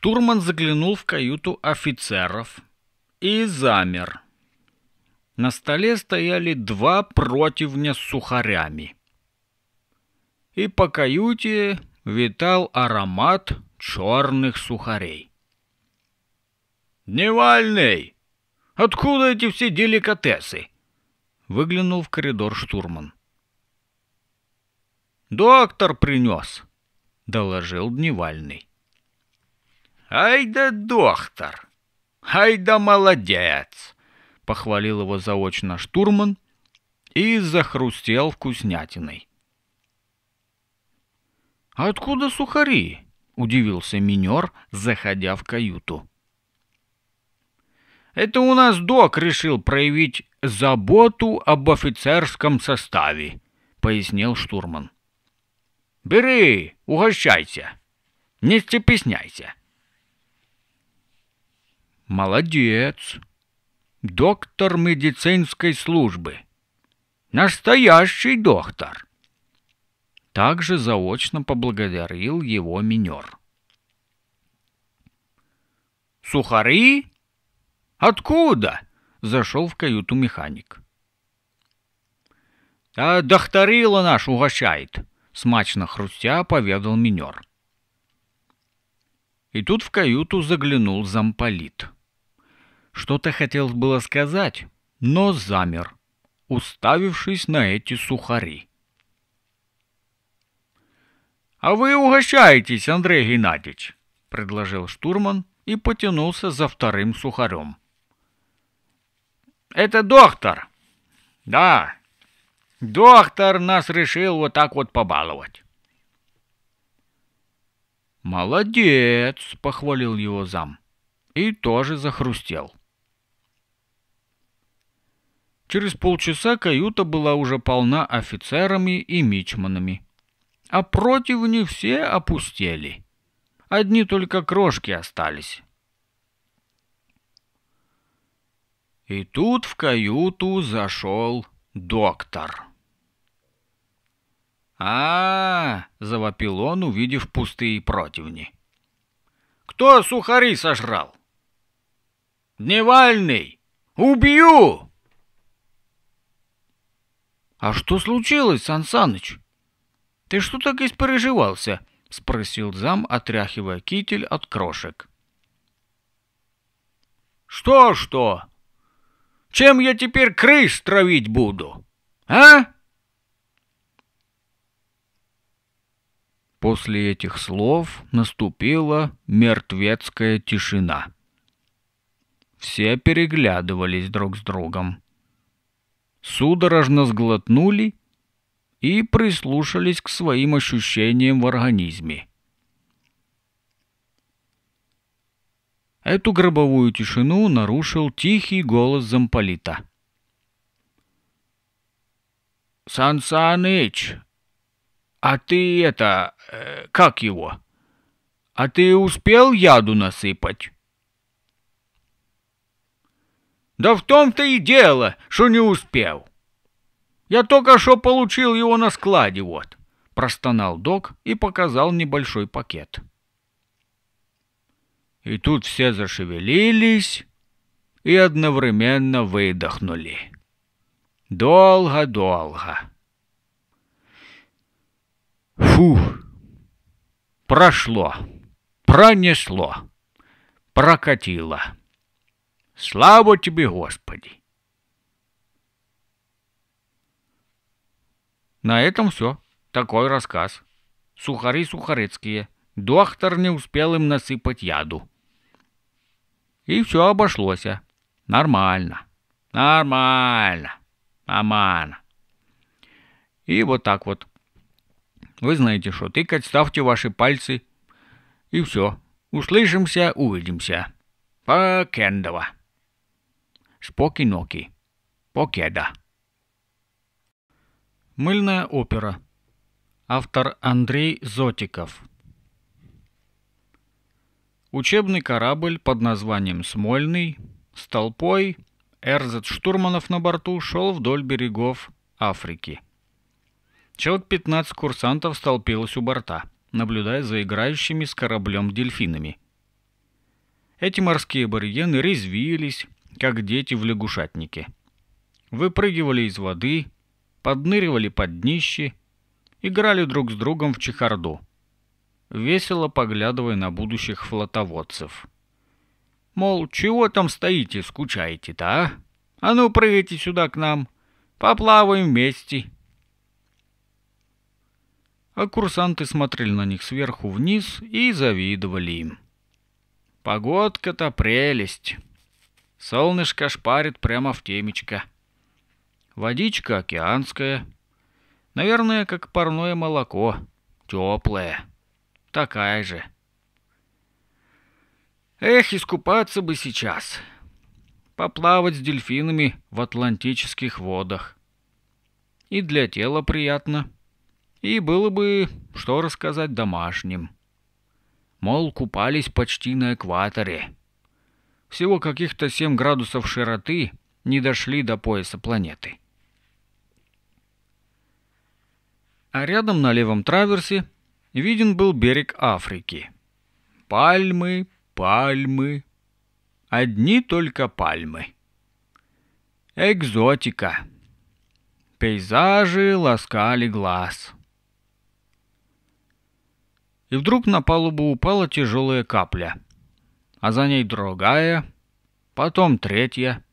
Штурман заглянул в каюту офицеров и замер. На столе стояли два противня с сухарями. И по каюте витал аромат черных сухарей. «Дневальный! Откуда эти все деликатесы?» Выглянул в коридор штурман. «Доктор принес», — доложил Дневальный. «Ай да доктор! Ай да молодец!» — похвалил его заочно штурман и захрустел вкуснятиной. «А «Откуда сухари?» — удивился минер, заходя в каюту. «Это у нас док решил проявить заботу об офицерском составе», — пояснил штурман. «Бери, угощайся, не степесняйся». Молодец. Доктор медицинской службы. Настоящий доктор. Также заочно поблагодарил его минер. Сухари? Откуда? Зашел в каюту механик. А докторила наш угощает, смачно хрустя поведал минер. И тут в каюту заглянул замполит. — что-то хотел было сказать, но замер, уставившись на эти сухари. «А вы угощаетесь, Андрей Геннадьевич!» — предложил штурман и потянулся за вторым сухарем. «Это доктор!» «Да, доктор нас решил вот так вот побаловать!» «Молодец!» — похвалил его зам и тоже захрустел. Через полчаса каюта была уже полна офицерами и мичманами. А против не все опустели. Одни только крошки остались. И тут в каюту зашел доктор. а, -а, -а завопил он, увидев пустые противни. «Кто сухари сожрал?» «Дневальный! Убью!» «А что случилось, Сансаныч? «Ты что так испереживался?» — спросил зам, отряхивая китель от крошек. «Что-что? Чем я теперь крыс травить буду? А?» После этих слов наступила мертвецкая тишина. Все переглядывались друг с другом судорожно сглотнули и прислушались к своим ощущениям в организме. Эту гробовую тишину нарушил тихий голос замполита. «Сан Саныч, а ты это... Э, как его? А ты успел яду насыпать?» Да в том-то и дело, что не успел. Я только что получил его на складе, вот. Простонал док и показал небольшой пакет. И тут все зашевелились и одновременно выдохнули. Долго-долго. Фух! Прошло, пронесло, прокатило. Слава тебе, Господи! На этом все. Такой рассказ. Сухари сухарецкие. Доктор не успел им насыпать яду. И все обошлось. Нормально. Нормально. Нормально. И вот так вот. Вы знаете что, тыкать ставьте ваши пальцы. И все. Услышимся, увидимся. Покендова. Шпоки-ноки. Покеда. Мыльная опера. Автор Андрей Зотиков. Учебный корабль под названием «Смольный» с толпой Эрзет штурманов на борту шел вдоль берегов Африки. Человек 15 курсантов столпилось у борта, наблюдая за играющими с кораблем дельфинами. Эти морские аборигены резвились, как дети в лягушатнике. Выпрыгивали из воды, подныривали под днище, играли друг с другом в чехарду, весело поглядывая на будущих флотоводцев. Мол, чего там стоите, скучаете-то, а? А ну, прыгайте сюда к нам, поплаваем вместе. А курсанты смотрели на них сверху вниз и завидовали им. Погодка-то прелесть. Солнышко шпарит прямо в темечко. Водичка океанская. Наверное, как парное молоко. Теплое. Такая же. Эх, искупаться бы сейчас. Поплавать с дельфинами в атлантических водах. И для тела приятно. И было бы, что рассказать домашним. Мол, купались почти на экваторе всего каких-то 7 градусов широты, не дошли до пояса планеты. А рядом на левом траверсе виден был берег Африки. Пальмы, пальмы, одни только пальмы. Экзотика. Пейзажи ласкали глаз. И вдруг на палубу упала тяжелая капля — а за ней другая, потом третья.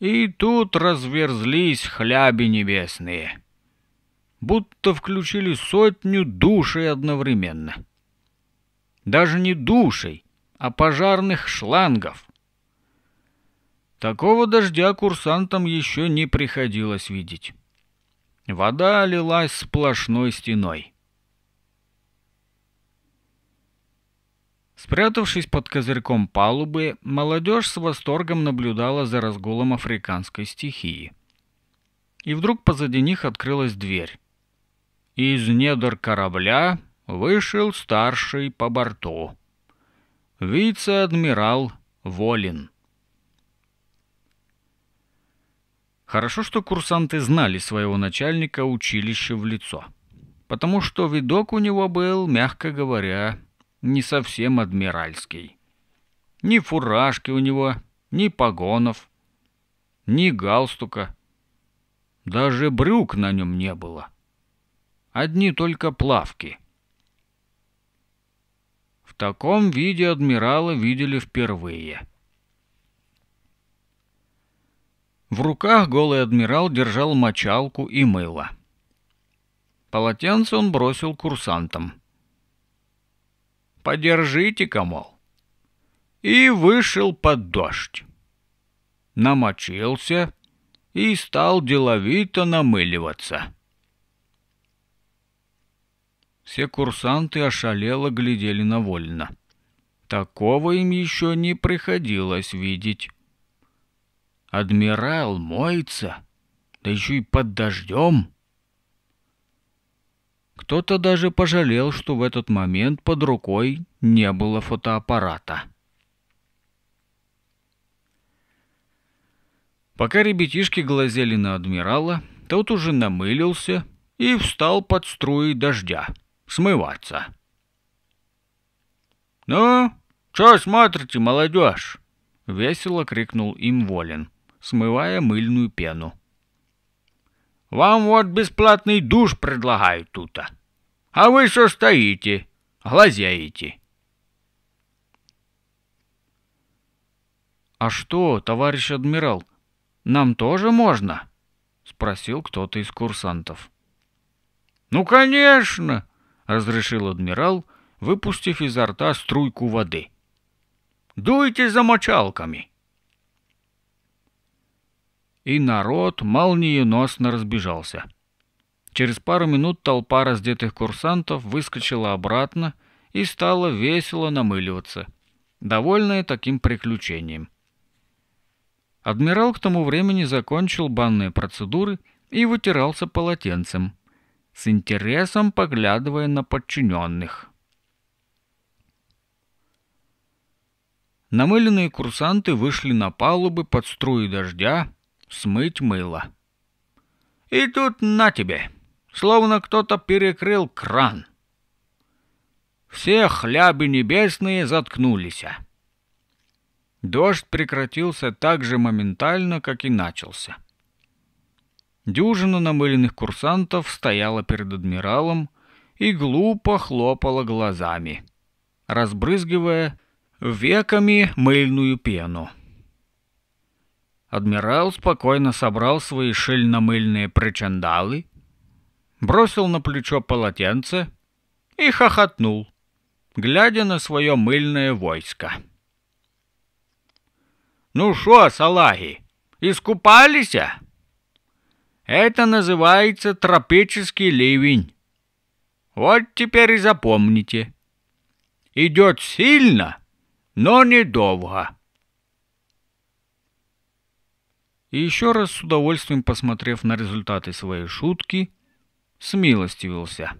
И тут разверзлись хляби небесные, будто включили сотню душей одновременно. Даже не душей, а пожарных шлангов. Такого дождя курсантам еще не приходилось видеть. Вода лилась сплошной стеной. Спрятавшись под козырьком палубы, молодежь с восторгом наблюдала за разгулом африканской стихии. И вдруг позади них открылась дверь. Из недр корабля вышел старший по борту. Вице-адмирал Волин. Хорошо, что курсанты знали своего начальника училища в лицо, потому что видок у него был, мягко говоря, не совсем адмиральский. Ни фуражки у него, ни погонов, ни галстука. Даже брюк на нем не было. Одни только плавки. В таком виде адмирала видели впервые. В руках голый адмирал держал мочалку и мыло. Полотенце он бросил курсантам подержите-ка, мол. И вышел под дождь. Намочился и стал деловито намыливаться. Все курсанты ошалело глядели на Вольна. Такого им еще не приходилось видеть. Адмирал моется, да еще и под дождем. Кто-то даже пожалел, что в этот момент под рукой не было фотоаппарата. Пока ребятишки глазели на адмирала, тот уже намылился и встал под струи дождя, смываться. «Ну, что смотрите, молодежь?» — весело крикнул им Волин, смывая мыльную пену. Вам вот бесплатный душ предлагают тут А вы что стоите, глазяете? А что, товарищ адмирал, нам тоже можно? Спросил кто-то из курсантов. Ну, конечно, разрешил адмирал, выпустив изо рта струйку воды. Дуйте за мочалками. — и народ молниеносно разбежался. Через пару минут толпа раздетых курсантов выскочила обратно и стала весело намыливаться, довольная таким приключением. Адмирал к тому времени закончил банные процедуры и вытирался полотенцем, с интересом поглядывая на подчиненных. Намыленные курсанты вышли на палубы под струи дождя, смыть мыло. И тут на тебе, словно кто-то перекрыл кран. Все хлябы небесные заткнулись. Дождь прекратился так же моментально, как и начался. Дюжина намыленных курсантов стояла перед адмиралом и глупо хлопала глазами, разбрызгивая веками мыльную пену. Адмирал спокойно собрал свои шильно-мыльные причандалы, бросил на плечо полотенце и хохотнул, глядя на свое мыльное войско. «Ну шо, салаги, искупались?» «Это называется тропический ливень. Вот теперь и запомните. Идет сильно, но недолго». и еще раз с удовольствием посмотрев на результаты своей шутки, смилостивился.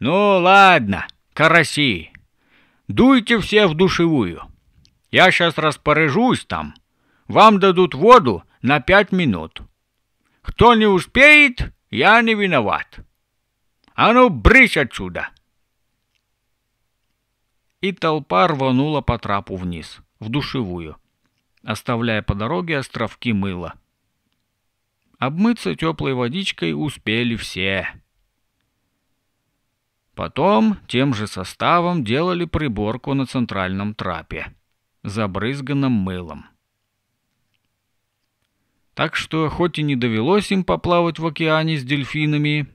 «Ну ладно, караси, дуйте все в душевую. Я сейчас распоряжусь там. Вам дадут воду на пять минут. Кто не успеет, я не виноват. А ну, брысь отсюда!» И толпа рванула по трапу вниз, в душевую – оставляя по дороге островки мыла. Обмыться теплой водичкой успели все. Потом тем же составом делали приборку на центральном трапе, забрызганном мылом. Так что, хоть и не довелось им поплавать в океане с дельфинами,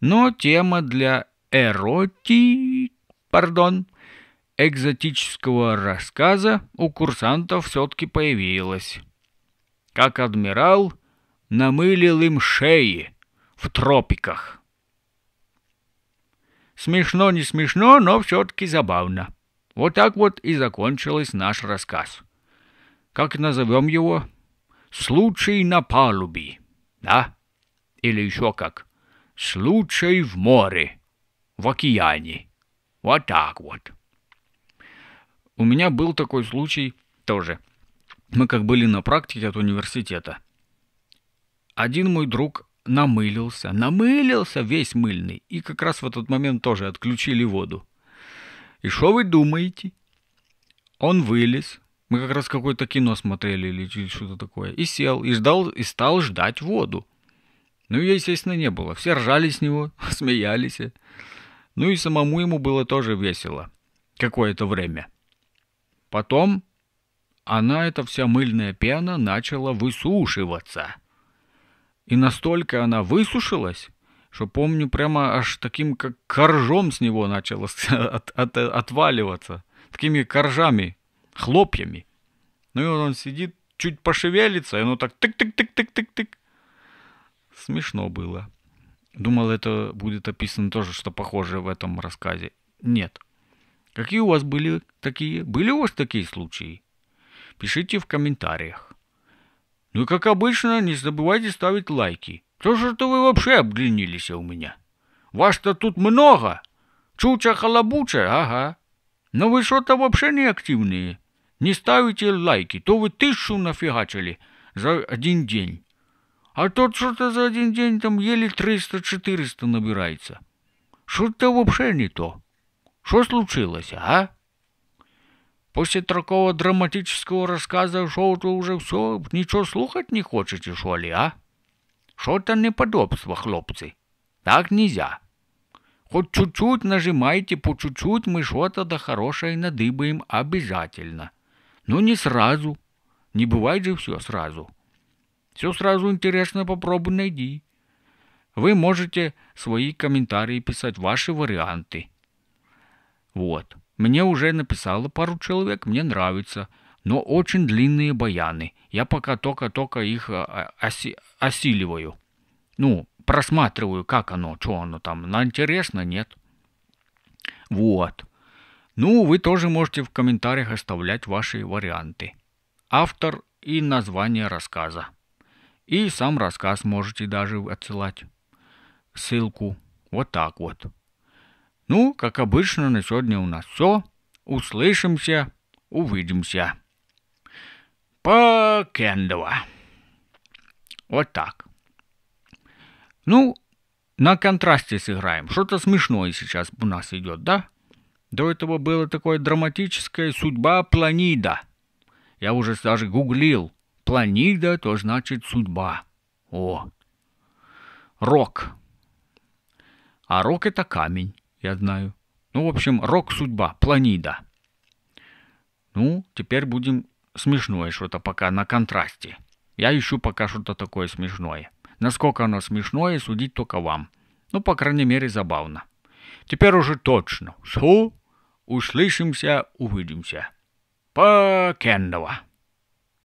но тема для эроти... пардон, экзотического рассказа у курсантов все-таки появилась. Как адмирал намылил им шеи в тропиках. Смешно не смешно, но все-таки забавно. Вот так вот и закончилась наш рассказ. Как назовем его? «Случай на палубе», да? Или еще как? «Случай в море», в океане. Вот так вот. У меня был такой случай тоже. Мы как были на практике от университета. Один мой друг намылился, намылился весь мыльный, и как раз в этот момент тоже отключили воду. И что вы думаете? Он вылез, мы как раз какое-то кино смотрели или что-то такое, и сел, и ждал, и стал ждать воду. Ну, ее, естественно, не было. Все ржали с него, смеялись. Ну и самому ему было тоже весело. Какое-то время. Потом она, эта вся мыльная пена, начала высушиваться. И настолько она высушилась, что помню, прямо аж таким как коржом с него начало от, от, отваливаться. Такими коржами, хлопьями. Ну и вот он сидит, чуть пошевелится, и оно так тык-тык-тык-тык-тык-тык. Смешно было. Думал, это будет описано тоже, что похоже в этом рассказе. Нет, Какие у вас были такие? Были у вас такие случаи? Пишите в комментариях. Ну и как обычно, не забывайте ставить лайки. То это вы вообще обленились у меня. Вас-то тут много. Чуча-халабуча, ага. Но вы что-то вообще не активные. Не ставите лайки, то вы тысячу нафигачили за один день. А тот что-то за один день там еле 300-400 набирается. Что-то вообще не то. Что случилось, а? После такого драматического рассказа шоу-то уже все, ничего слухать не хочете, что ли, а? Что-то неподобство, хлопцы. Так нельзя. Хоть чуть-чуть нажимайте, по чуть-чуть мы что-то до хорошее надыбаем обязательно. Но не сразу. Не бывает же все сразу. Все сразу интересно попробуй найди. Вы можете свои комментарии писать, ваши варианты. Вот. Мне уже написало пару человек, мне нравится. Но очень длинные баяны. Я пока только-только их а, а, оси осиливаю. Ну, просматриваю, как оно, что оно там. На интересно, нет? Вот. Ну, вы тоже можете в комментариях оставлять ваши варианты. Автор и название рассказа. И сам рассказ можете даже отсылать. Ссылку. Вот так вот. Ну, как обычно, на сегодня у нас все. Услышимся, увидимся. Покендова. Вот так. Ну, на контрасте сыграем. Что-то смешное сейчас у нас идет, да? До этого было такое драматическое «Судьба Планида». Я уже даже гуглил. Планида, то значит судьба. О! Рок. А рок – это камень. Я знаю. Ну, в общем, рок-судьба, планида. Ну, теперь будем смешное что-то пока на контрасте. Я ищу пока что-то такое смешное. Насколько оно смешное, судить только вам. Ну, по крайней мере, забавно. Теперь уже точно. Су, услышимся, увидимся. Покенного.